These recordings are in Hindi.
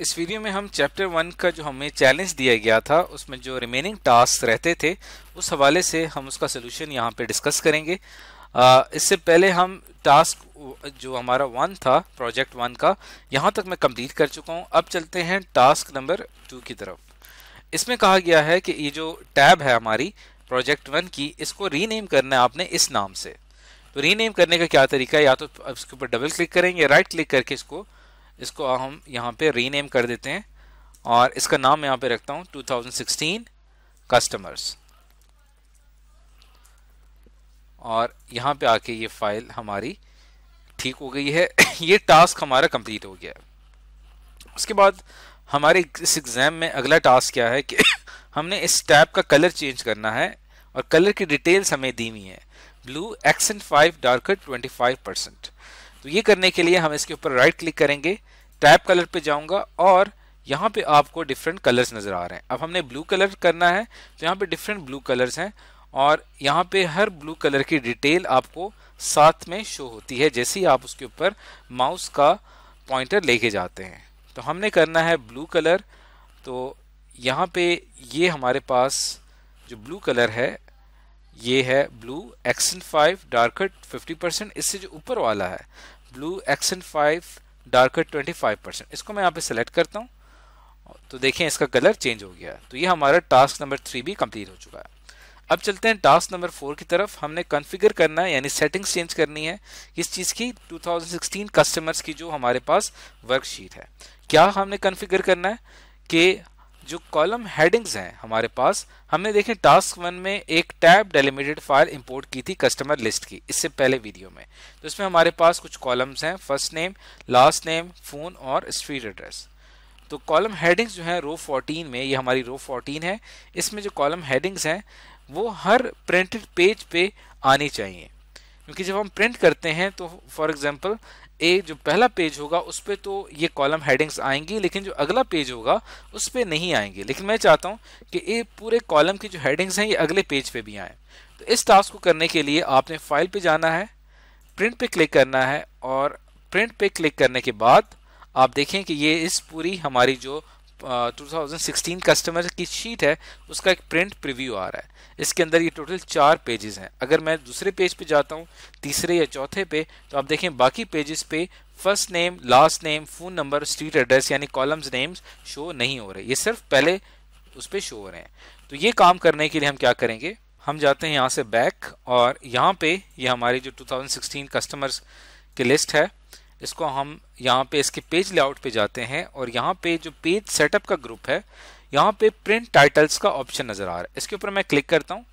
इस वीडियो में हम चैप्टर वन का जो हमें चैलेंज दिया गया था उसमें जो रिमेनिंग टास्क रहते थे उस हवाले से हम उसका सोल्यूशन यहाँ पे डिस्कस करेंगे इससे पहले हम टास्क जो हमारा वन था प्रोजेक्ट वन का यहाँ तक मैं कंप्लीट कर चुका हूँ अब चलते हैं टास्क नंबर टू की तरफ इसमें कहा गया है कि ये जो टैब है हमारी प्रोजेक्ट वन की इसको रीनेम करना है आपने इस नाम से तो रीनेम करने का क्या तरीका है या तो इसके ऊपर डबल क्लिक करेंगे राइट क्लिक करके इसको इसको हम यहाँ पे रीनेम कर देते हैं और इसका नाम यहाँ पे रखता हूँ 2016 कस्टमर्स और यहाँ पे आके ये फाइल हमारी ठीक हो गई है ये टास्क हमारा कंप्लीट हो गया उसके बाद हमारे इस एग्ज़ाम में अगला टास्क क्या है कि हमने इस टैब का कलर चेंज करना है और कलर की डिटेल्स हमें दी हुई है blue accent five darker twenty five percent तो ये करने के लिए हम इसके ऊपर राइट क्लिक करेंगे टैप कलर पे जाऊंगा और यहाँ पे आपको डिफरेंट कलर्स नज़र आ रहे हैं अब हमने ब्लू कलर करना है तो यहाँ पे डिफरेंट ब्लू कलर्स हैं और यहाँ पे हर ब्लू कलर की डिटेल आपको साथ में शो होती है जैसे ही आप उसके ऊपर माउस का पॉइंटर लेके जाते हैं तो हमने करना है ब्लू कलर तो यहाँ पे ये हमारे पास जो ब्लू कलर है ये है blue accent five darker fifty percent इससे जो ऊपर वाला है blue accent five darker twenty five percent इसको मैं यहाँ पे सेलेक्ट करता हूँ तो देखें इसका कलर चेंज हो गया तो ये हमारा टास्क नंबर थ्री भी कंप्लीट हो चुका है अब चलते हैं टास्क नंबर फोर की तरफ हमने कॉन्फ़िगर करना है यानी सेटिंग्स चेंज करनी है इस चीज़ की 2016 कस्टमर्स की जो हमारे पास वर्कशीट है क्या हमने कॉन्फ़िगर करना है कि जो कॉलम हेडिंग्स हैं हमारे पास हमने देखें टास्क वन में एक टैब डेलिमिटेड फाइल इंपोर्ट की थी कस्टमर लिस्ट की इससे पहले वीडियो में तो इसमें हमारे पास कुछ कॉलम्स हैं first name last name phone और स्ट्रीट एड्रेस तो कॉलम हेडिंग्स जो है रो 14 में ये हमारी रो 14 है इसमें जो कॉलम हेडिंग्स हैं वो हर प्रिंटेड पेज पे आनी चाहिए क्योंकि जब हम प्रिंट करते हैं तो फॉर एग्जांपल ए जो पहला पेज होगा उस पर तो ये कॉलम हेडिंग्स आएंगी लेकिन जो अगला पेज होगा उस पर नहीं आएंगी लेकिन मैं चाहता हूँ कि ये पूरे कॉलम की जो हेडिंग्स हैं ये अगले पेज पे भी आएँ तो इस टास्क को करने के लिए आपने फाइल पे जाना है प्रिंट पे क्लिक करना है और प्रिंट पे क्लिक करने के बाद आप देखें कि ये इस पूरी हमारी जो 2016 कस्टमर की शीट है उसका एक प्रिंट प्रीव्यू आ रहा है इसके अंदर ये टोटल चार पेजेस हैं अगर मैं दूसरे पेज पे जाता हूँ तीसरे या चौथे पे तो आप देखें बाकी पेजेस पे first name last name phone number street address यानी कॉलम्स नेम्स शो नहीं हो रहे ये सिर्फ पहले उस पर शो हो रहे हैं तो ये काम करने के लिए हम क्या करेंगे हम जाते हैं यहाँ से बैक और यहाँ पे ये यह हमारी जो 2016 कस्टमर्स की लिस्ट है इसको हम यहाँ पे इसके पेज लेआउट पे जाते हैं और यहाँ पे जो पेज सेटअप का ग्रुप है यहाँ पे प्रिंट टाइटल्स का ऑप्शन नज़र आ रहा है इसके ऊपर मैं क्लिक करता हूँ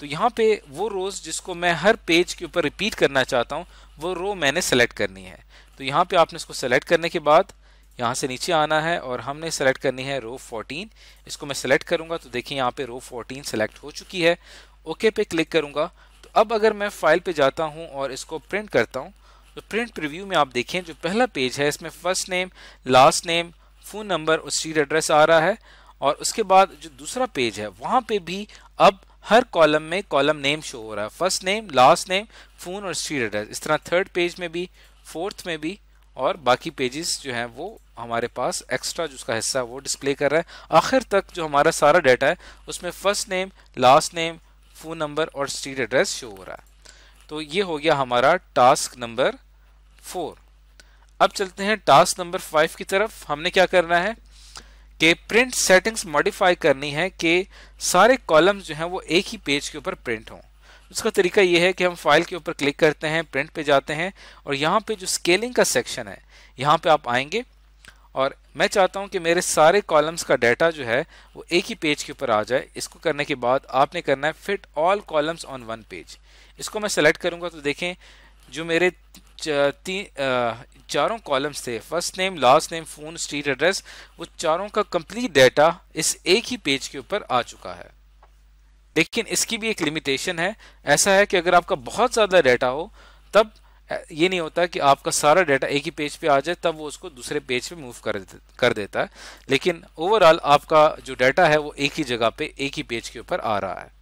तो यहाँ पे वो रोज़ जिसको मैं हर पेज के ऊपर रिपीट करना चाहता हूँ वो रो मैंने सेलेक्ट करनी है तो यहाँ पे आपने इसको सेलेक्ट करने के बाद यहाँ से नीचे आना है और हमने सेलेक्ट करनी है रो 14 इसको मैं सेलेक्ट करूँगा तो देखिए यहाँ पे रो 14 सेलेक्ट हो चुकी है ओके पे क्लिक करूँगा तो अब अगर मैं फाइल पे जाता हूँ और इसको प्रिंट करता हूँ तो प्रिंट प्रिव्यू में आप देखें जो पहला पेज है इसमें first name last name phone number और स्ट्रीट एड्रेस आ रहा है और उसके बाद जो दूसरा पेज है वहाँ पे भी अब हर कॉलम में कॉलम नेम शो हो रहा है first name last name phone और स्ट्रीट एड्रेस इस तरह थर्ड पेज में भी फोर्थ में भी और बाकी पेजेस जो हैं वो हमारे पास एक्स्ट्रा जो उसका हिस्सा है वो डिस्प्ले कर रहा है आखिर तक जो हमारा सारा डाटा है उसमें first name last name phone number और स्ट्रीट एड्रेस शो हो रहा है तो ये हो गया हमारा टास्क नंबर फोर अब चलते हैं टास्क नंबर फाइव की तरफ हमने क्या करना है कि प्रिंट सेटिंग्स मॉडिफाई करनी है कि सारे कॉलम्स जो हैं वो एक ही पेज के ऊपर प्रिंट हों उसका तरीका ये है कि हम फाइल के ऊपर क्लिक करते हैं प्रिंट पे जाते हैं और यहाँ पे जो स्केलिंग का सेक्शन है यहाँ पे आप आएंगे और मैं चाहता हूँ कि मेरे सारे कॉलम्स का डाटा जो है वो एक ही पेज के ऊपर आ जाए इसको करने के बाद आपने करना है fit all columns on one page इसको मैं सेलेक्ट करूँगा तो देखें जो मेरे तीन चारों कॉलम्स थे first name last name phone street address वो चारों का कंप्लीट डाटा इस एक ही पेज के ऊपर आ चुका है लेकिन इसकी भी एक लिमिटेशन है ऐसा है कि अगर आपका बहुत ज़्यादा डाटा हो तब ये नहीं होता कि आपका सारा डाटा एक ही पेज पे आ जाए तब वो उसको दूसरे पेज पे मूव कर कर देता है लेकिन ओवरऑल आपका जो डाटा है वो एक ही जगह पे एक ही पेज के ऊपर आ रहा है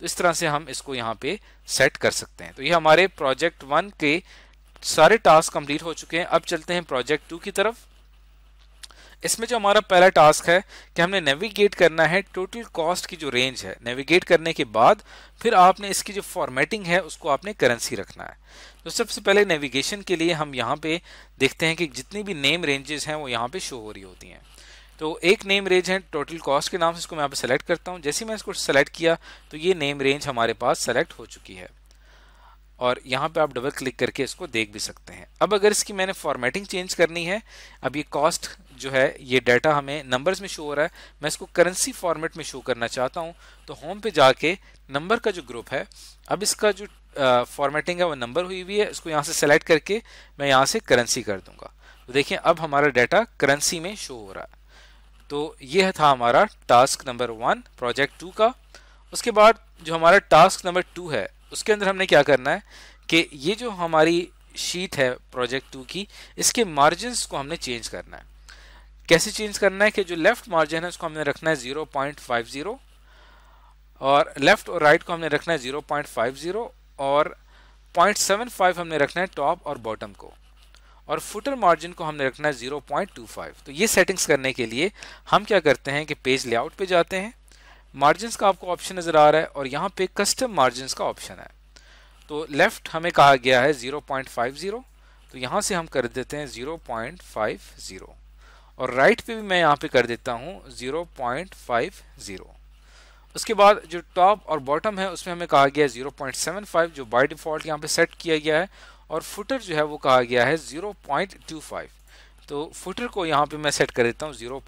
तो इस तरह से हम इसको यहाँ पे सेट कर सकते हैं तो ये हमारे प्रोजेक्ट वन के सारे टास्क कंप्लीट हो चुके हैं अब चलते हैं प्रोजेक्ट टू की तरफ इसमें जो हमारा पहला टास्क है कि हमने नेविगेट करना है टोटल कॉस्ट की जो रेंज है नेविगेट करने के बाद फिर आपने इसकी जो फॉर्मेटिंग है उसको आपने करेंसी रखना है तो सबसे पहले नेविगेशन के लिए हम यहाँ पे देखते हैं कि जितनी भी नेम रेंजेस हैं वो यहाँ पे शो हो रही होती हैं तो एक नेम रेंज है टोटल कॉस्ट के नाम से इसको मैं यहाँ पर सेलेक्ट करता हूँ जैसे मैं इसको सेलेक्ट किया तो ये नेम रेंज हमारे पास सेलेक्ट हो चुकी है और यहाँ पे आप डबल क्लिक करके इसको देख भी सकते हैं अब अगर इसकी मैंने फॉर्मेटिंग चेंज करनी है अब ये कॉस्ट जो है ये डाटा हमें नंबर्स में शो हो रहा है मैं इसको करेंसी फॉर्मेट में शो करना चाहता हूँ तो होम पे जाके नंबर का जो ग्रुप है अब इसका जो फॉर्मेटिंग है वो नंबर हुई हुई है इसको यहाँ से सेलेक्ट करके मैं यहाँ से करेंसी कर दूँगा तो देखिए अब हमारा डाटा करेंसी में शो हो रहा है तो यह था हमारा task number one project two का उसके बाद जो हमारा टास्क नंबर टू है उसके अंदर हमने क्या करना है कि ये जो हमारी शीट है प्रोजेक्ट टू की इसके मार्जिनस को हमने चेंज करना है कैसे चेंज करना है कि जो लेफ्ट मार्जिन है उसको हमने रखना है ज़ीरो पॉइंट फाइव ज़ीरो और लेफ्ट और राइट को हमने रखना है ज़ीरो पॉइंट फाइव ज़ीरो और पॉइंट सेवन फाइव हमने रखना है टॉप और बॉटम को और फुटर मार्जिन को हमने रखना है ज़ीरो पॉइंट टू फाइव तो ये सेटिंग्स करने के लिए हम क्या करते हैं कि पेज लेआउट पे जाते हैं मार्जिन का आपको ऑप्शन नज़र आ रहा है और यहाँ पे कस्टम मार्जिन का ऑप्शन है तो लेफ़्ट हमें कहा गया है 0.50 तो यहाँ से हम कर देते हैं 0.50 और राइट पे भी मैं यहाँ पे कर देता हूँ 0.50 उसके बाद जो टॉप और बॉटम है उसमें हमें कहा गया है 0.75 जो बाय डिफ़ॉल्ट यहाँ पे सेट किया गया है और फुटर जो है वो कहा गया है 0.25 तो फुटर को यहाँ पे मैं सेट कर देता हूँ जीरो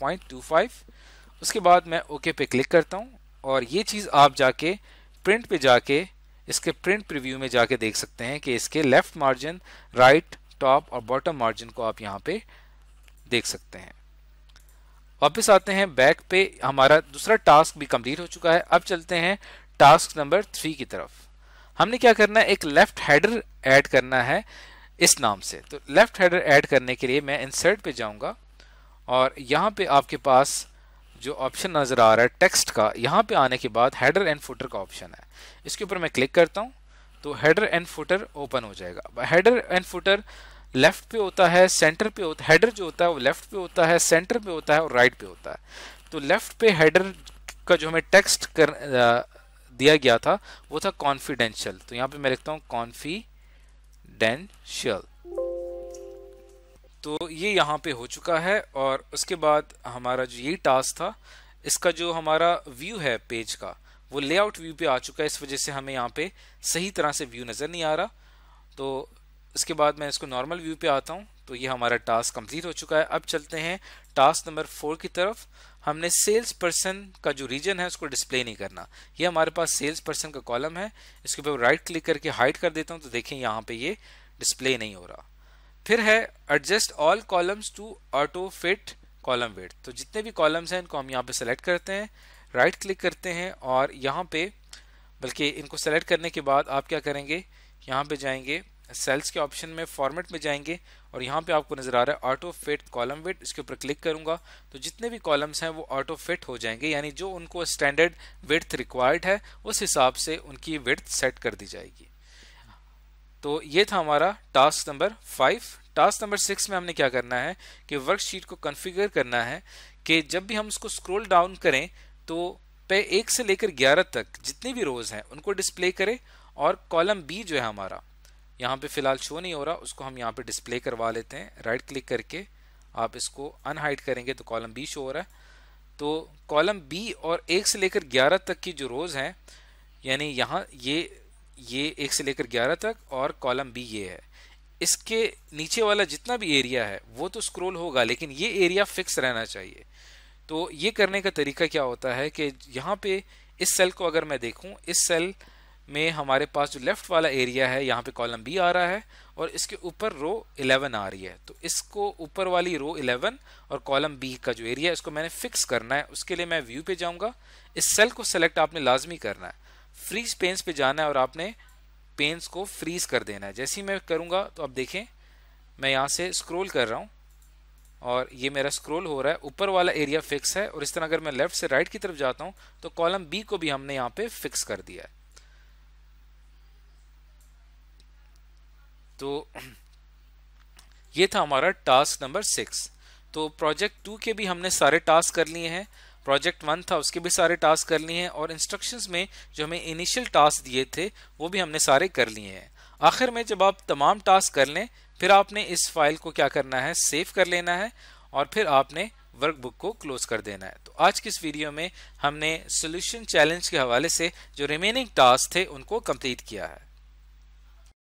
उसके बाद मैं ओके पे क्लिक करता हूँ और ये चीज़ आप जाके प्रिंट पे जाके इसके प्रिंट प्रीव्यू में जाके देख सकते हैं कि इसके लेफ़्ट मार्जिन राइट टॉप और बॉटम मार्जिन को आप यहाँ पे देख सकते हैं वापस आते हैं बैक पे हमारा दूसरा टास्क भी कंप्लीट हो चुका है अब चलते हैं टास्क नंबर थ्री की तरफ हमने क्या करना है एक लेफ़्ट हैडर ऐड करना है इस नाम से तो लेफ़्ट हैडर ऐड करने के लिए मैं इंसर्ट पे जाऊंगा और यहाँ पे आपके पास जो ऑप्शन नज़र आ रहा है टेक्स्ट का यहाँ पे आने के बाद हेडर एंड फुटर का ऑप्शन है इसके ऊपर मैं क्लिक करता हूँ तो हेडर एंड फुटर ओपन हो जाएगा हेडर एंड फुटर लेफ़्ट पे होता है सेंटर पे होता है हेडर जो होता है वो लेफ़्ट पे होता है सेंटर पे होता है और राइट पे होता है तो लेफ़्ट पे हेडर का जो हमें टेक्स्ट कर दिया गया था वो था कॉन्फिडेंशियल तो यहाँ पे मैं लिखता हूँ कॉन्फिडेंशियल तो ये यहाँ पे हो चुका है और उसके बाद हमारा जो यही टास्क था इसका जो हमारा व्यू है पेज का वो लेआउट व्यू पे आ चुका है इस वजह से हमें यहाँ पे सही तरह से व्यू नज़र नहीं आ रहा तो इसके बाद मैं इसको नॉर्मल व्यू पे आता हूँ तो ये हमारा टास्क कंप्लीट हो चुका है अब चलते हैं टास्क नंबर फोर की तरफ हमने सेल्स पर्सन का जो रीजन है उसको डिस्प्ले नहीं करना ये हमारे पास सेल्स पर्सन का कॉलम है इसके ऊपर राइट क्लिक करके हाइड कर देता हूँ तो देखें यहाँ पर ये डिस्प्ले नहीं हो रहा फिर है adjust all columns to auto fit column width तो जितने भी कॉलम्स हैं इनको हम यहाँ पे सेलेक्ट करते हैं राइट right क्लिक करते हैं और यहाँ पे बल्कि इनको सेलेक्ट करने के बाद आप क्या करेंगे यहाँ पे जाएंगे सेल्स के ऑप्शन में फॉर्मेट में जाएंगे और यहाँ पे आपको नज़र आ रहा है ऑटो फिट कॉलम वेट इसके ऊपर क्लिक करूँगा तो जितने भी कॉलम्स हैं वो ऑटो फिट हो जाएंगे यानी जो उनको स्टैंडर्ड विथ रिक्वायर्ड है उस हिसाब से उनकी विथ सेट कर दी जाएगी तो ये था हमारा task number five task number six में हमने क्या करना है कि वर्कशीट को कन्फिगर करना है कि जब भी हम उसको स्क्रॉल डाउन करें तो पे एक से लेकर ग्यारह तक जितनी भी रोज़ हैं उनको डिस्प्ले करें और कॉलम बी जो है हमारा यहाँ पे फ़िलहाल शो नहीं हो रहा उसको हम यहाँ पे डिस्प्ले करवा लेते हैं राइट क्लिक करके आप इसको अनहाइड करेंगे तो कॉलम बी शो हो रहा है तो कॉलम बी और एक से लेकर ग्यारह तक की जो रोज़ हैं यानी यहाँ ये ये एक से लेकर ग्यारह तक और कॉलम बी ये है इसके नीचे वाला जितना भी एरिया है वो तो स्क्रोल होगा लेकिन ये एरिया फिक्स रहना चाहिए तो ये करने का तरीका क्या होता है कि यहाँ पे इस सेल को अगर मैं देखूँ इस सेल में हमारे पास जो लेफ़्ट वाला एरिया है यहाँ पे कॉलम बी आ रहा है और इसके ऊपर रो 11 आ रही है तो इसको ऊपर वाली रो 11 और कॉलम बी का जो एरिया है इसको मैंने फिक्स करना है उसके लिए मैं व्यू पे जाऊँगा इस सेल को सेलेक्ट आपने लाजमी करना है फ्रीज पेंस पे जाना है और आपने पेंस को फ्रीज कर देना है जैसे ही मैं करूँगा तो आप देखें मैं यहाँ से स्क्रोल कर रहा हूँ और ये मेरा स्क्रोल हो रहा है ऊपर वाला एरिया फिक्स है और इस तरह अगर मैं लेफ्ट से राइट की तरफ जाता हूँ तो कॉलम बी को भी हमने यहाँ पे फिक्स कर दिया है तो ये था हमारा टास्क नंबर सिक्स तो प्रोजेक्ट टू के भी हमने सारे टास्क कर लिए हैं प्रोजेक्ट वन था उसके भी सारे टास्क कर लिए हैं और इंस्ट्रक्शंस में जो हमें इनिशियल टास्क दिए थे वो भी हमने सारे कर लिए हैं आखिर में जब आप तमाम टास्क कर लें फिर आपने इस फाइल को क्या करना है सेव कर लेना है और फिर आपने वर्कबुक को क्लोज कर देना है तो आज की इस वीडियो में हमने सोल्यूशन चैलेंज के हवाले से जो रिमेनिंग टास्क थे उनको कम्प्लीट किया है